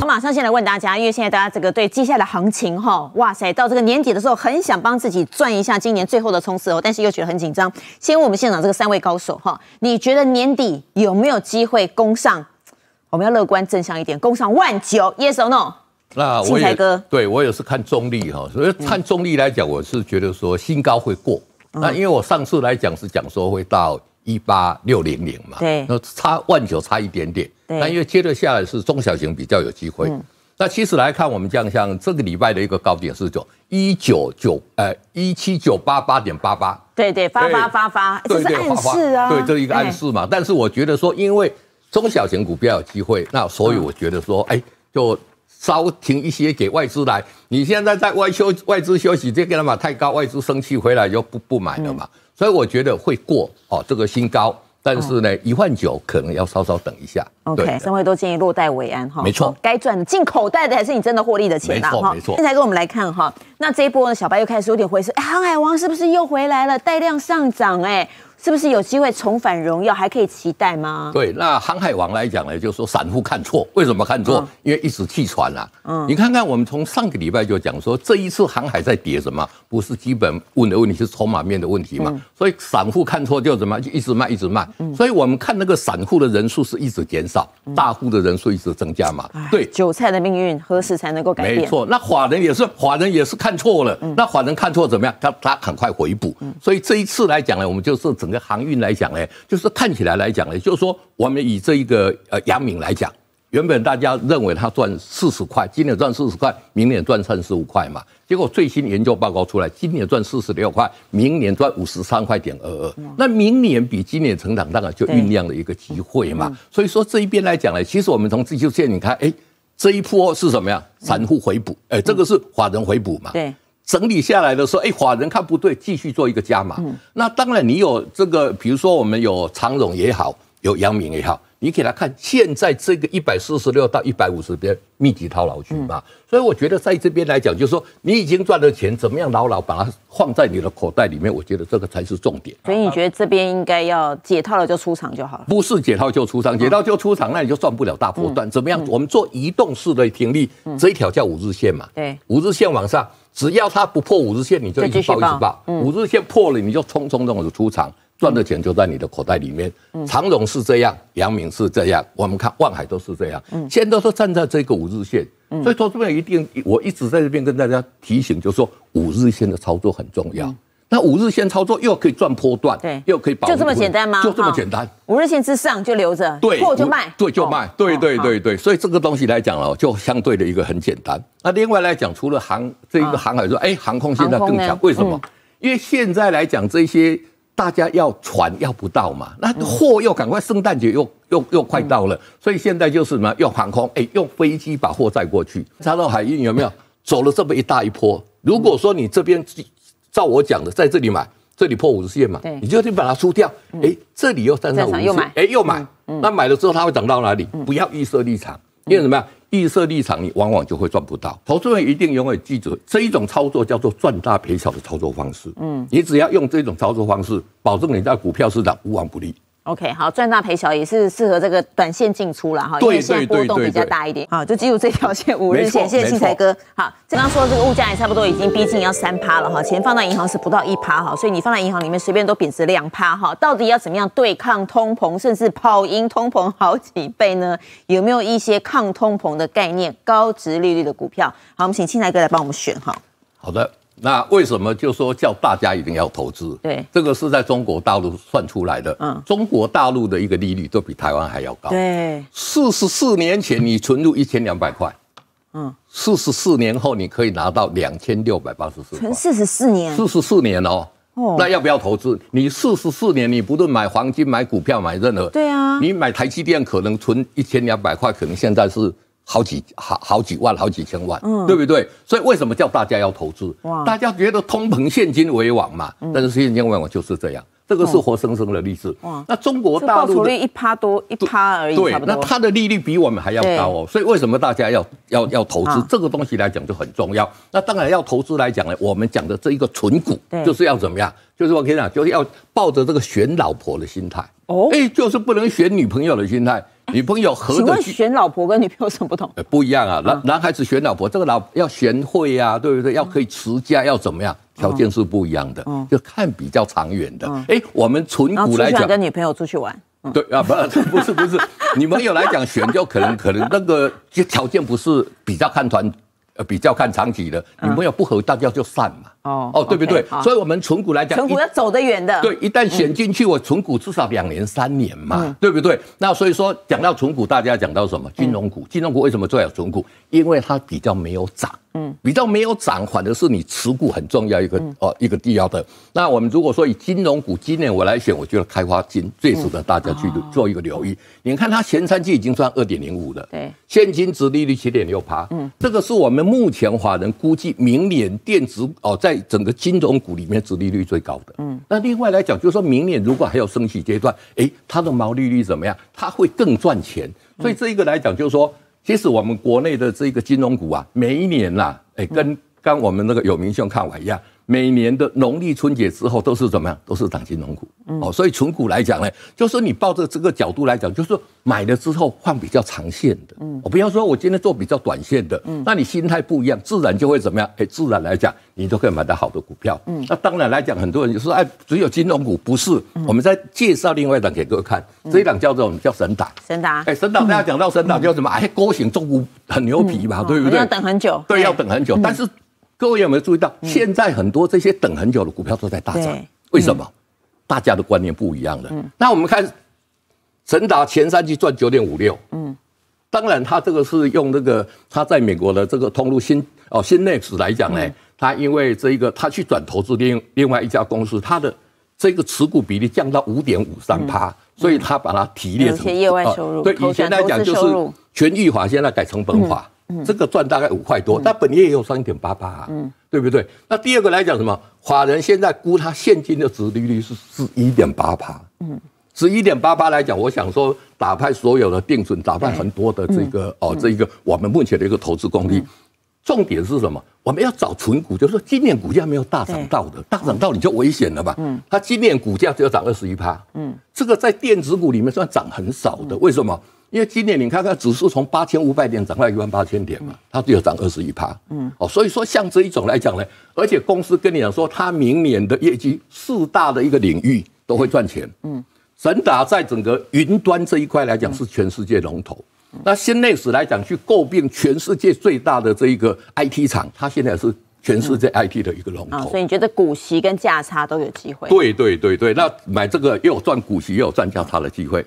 我马上先来问大家，因为现在大家这个对接下来的行情哈，哇塞，到这个年底的时候，很想帮自己赚一下今年最后的冲刺哦，但是又觉得很紧张。先问我们现场这个三位高手哈，你觉得年底有没有机会攻上？我们要乐观正向一点，攻上万九？Yes or no？那我也对我也是看中立哈，所以看中立来讲，我是觉得说新高会过。那因为我上次来讲是讲说会到一八六零零嘛，对，那差万九差一点点。那因为接着下来是中小型比较有机会。那其实来看，我们这样像这个礼拜的一个高点是九一九九，呃一七九八八点八八。对对，发发发发，这是暗示啊。对，这是一个暗示嘛。但是我觉得说，因为中小型股比较有机会，那所以我觉得说，哎，就稍停一些给外资来。你现在在外休外资休息，这个嘛太高，外资生气回来就不不买了嘛。所以我觉得会过哦这个新高，但是呢，一万九可能要稍稍等一下。OK，三位都建议落袋为安哈，没错，该赚的进口袋的还是你真的获利的钱没哈。现在跟我们来看哈，那这一波呢，小白又开始有点回升，航海王是不是又回来了？带量上涨，哎，是不是有机会重返荣耀？还可以期待吗？对，那航海王来讲呢，就是说散户看错，为什么看错？因为一直弃船啊。嗯，你看看我们从上个礼拜就讲说，这一次航海在跌什么？不是基本问的问题，是筹码面的问题嘛。所以散户看错就怎么，就一直卖，一直卖。所以我们看那个散户的人数是一直减少。大户的人数一直增加嘛？对，韭菜的命运何时才能够改变？没错，那法人也是，法人也是看错了。那法人看错怎么样？他他很快回补。所以这一次来讲呢，我们就是整个航运来讲呢，就是看起来来讲呢，就是说我们以这一个呃杨敏来讲。原本大家认为它赚四十块，今年赚四十块，明年赚三十五块嘛。结果最新研究报告出来，今年赚四十六块，明年赚五十三块点二二。那明年比今年成长大概就酝酿了一个机会嘛。所以说这一边来讲呢，其实我们从技术线你看，哎，这一波是什么呀？散户回补，哎，这个是法人回补嘛？对。整理下来的时候，哎，法人看不对，继续做一个加码。那当然，你有这个，比如说我们有长荣也好，有阳明也好。你给他看现在这个一百四十六到一百五十边密集套牢区嘛，所以我觉得在这边来讲，就是说你已经赚了钱，怎么样牢牢把它放在你的口袋里面，我觉得这个才是重点。所以你觉得这边应该要解套了就出场就好了？不是解套就出场，解套就出场，那你就赚不了大波段。怎么样？我们做移动式的停利，这一条叫五日线嘛。对，五日线往上，只要它不破五日线，你就一直报一直报。五日线破了，你就冲冲这就出场。赚的钱就在你的口袋里面，长荣是这样，阳明是这样，我们看万海都是这样，现在都站在这个五日线，所以说这边一定，我一直在这边跟大家提醒，就是说五日线的操作很重要。那五日线操作又可以赚波段，对，又可以保，就这么简单吗？就这么简单。五日线之上就留着，对，破就卖，对，就卖，对，对，对，对。所以这个东西来讲哦，就相对的一个很简单。那另外来讲，除了航这个航海说，哎，航空现在更强，为什么？因为现在来讲这些。大家要船要不到嘛，那货又赶快，圣诞节又又又快到了，所以现在就是什么，用航空，哎，用飞机把货载过去，传统海运有没有 走了这么一大一波？如果说你这边照我讲的，在这里买，这里破五十线嘛，你就去把它出掉，哎，这里又三十五，哎，又买，那买了之后它会涨到哪里？不要预设立场，因为什么呀？预设立场，你往往就会赚不到。投资人一定永远记住，这一种操作叫做赚大赔小的操作方式。嗯，你只要用这种操作方式，保证你在股票市场无往不利。OK，好赚大赔小也是适合这个短线进出了哈，现在波动比较大一点，好就记住这条线五日线。谢谢青才哥。好，刚刚说这个物价也差不多已经逼近要三趴了哈，钱放在银行是不到一趴哈，所以你放在银行里面随便都贬值两趴哈。到底要怎么样对抗通膨，甚至跑赢通膨好几倍呢？有没有一些抗通膨的概念、高值利率的股票？好，我们请青才哥来帮我们选哈。好的。那为什么就说叫大家一定要投资？对，这个是在中国大陆算出来的。嗯，中国大陆的一个利率都比台湾还要高。对，四十四年前你存入一千两百块，嗯，四十四年后你可以拿到两千六百八十四。存四十四年。四十四年哦，那要不要投资？你四十四年，你不论买黄金、买股票、买任何，对啊，你买台积电可能存一千两百块，可能现在是。好几好好几万，好几千万，对不对？所以为什么叫大家要投资？大家觉得通膨，现金为王嘛。但是现金为王就是这样，这个是活生生的例子。那中国大陆的一趴多一趴而已。对，那它的利率比我们还要高哦。所以为什么大家要要要投资？这个东西来讲就很重要。那当然要投资来讲呢，我们讲的这一个存股，就是要怎么样？就是我跟你讲，就是要抱着这个选老婆的心态。哦，哎，就是不能选女朋友的心态。女朋友和的选老婆跟女朋友什么不同？不一样啊。男男孩子选老婆，这个老要贤惠啊，对不对？要可以持家，要怎么样？条件是不一样的，就看比较长远的。哎，我们从古来讲，跟女朋友出去玩，对啊，不不是不是 女朋友来讲选，就可能可能那个就条件不是比较看团，呃，比较看长期的。女朋友不合，大家就散嘛。哦对不对？所以，我们存股来讲，存股要走得远的。对，一旦选进去，我存股至少两年、三年嘛，对不对？那所以说，讲到存股，大家讲到什么？金融股。金融股为什么最有存股？因为它比较没有涨，嗯，比较没有涨，反而是你持股很重要一个哦一个地要的。那我们如果说以金融股，今年我来选，我觉得开发金最值得大家去做一个留意。你看它前三季已经赚二点零五了，对，现金值利率七点六趴，嗯，这个是我们目前华人估计明年电子哦在。整个金融股里面，毛利率最高的。嗯，那另外来讲，就是说明年如果还有升息阶段，哎，它的毛利率怎么样？它会更赚钱。所以这一个来讲，就是说，其实我们国内的这个金融股啊，每一年呐，哎，跟刚我们那个有名兄看法一样。每年的农历春节之后都是怎么样？都是涨金融股，哦，所以存股来讲呢，就是你抱着这个角度来讲，就是买了之后换比较长线的，嗯，我不要说我今天做比较短线的，嗯，那你心态不一样，自然就会怎么样？哎，自然来讲，你都可以买到好的股票，嗯，那当然来讲，很多人就说，哎，只有金融股不是，我们在介绍另外一档给各位看，这一档叫做叫神档，神档，哎，神档，大家讲到神档叫什么？哎，高型中股很牛皮嘛，对不对？要等很久，对，要等很久，但是。各位有没有注意到，现在很多这些等很久的股票都在大涨？为什么？大家的观念不一样了。那我们看，成达前三季赚九点五六。嗯，当然，他这个是用这个，他在美国的这个通路新哦新 n e x 来讲呢，他因为这个他去转投资另另外一家公司，他的这个持股比例降到五点五三趴，所以他把它提炼成业外收入。对以前来讲就是全域法，现在改成本法。这个赚大概五块多，那本业也有三点八八啊，嗯，对不对？那第二个来讲，什么？华人现在估他现金的值利率是是一点八八，嗯，一点八八来讲，我想说打败所有的定存，打败很多的这个哦，这一个我们目前的一个投资功力，重点是什么？我们要找纯股，就是今年股价没有大涨到的，大涨到你就危险了嘛，嗯，它今年股价只有涨二十一趴，嗯，这个在电子股里面算涨很少的，为什么？因为今年你看看指数从八千五百点涨到一万八千点嘛，它只有涨二十一趴，嗯，哦，所以说像这一种来讲呢，而且公司跟你讲说，它明年的业绩四大的一个领域都会赚钱，嗯，神达在整个云端这一块来讲是全世界龙头，那新内史来讲去诟病全世界最大的这一个 IT 厂，它现在是全世界 IT 的一个龙头所以你觉得股息跟价差都有机会？对对对对，那买这个又有赚股息又有赚价差的机会。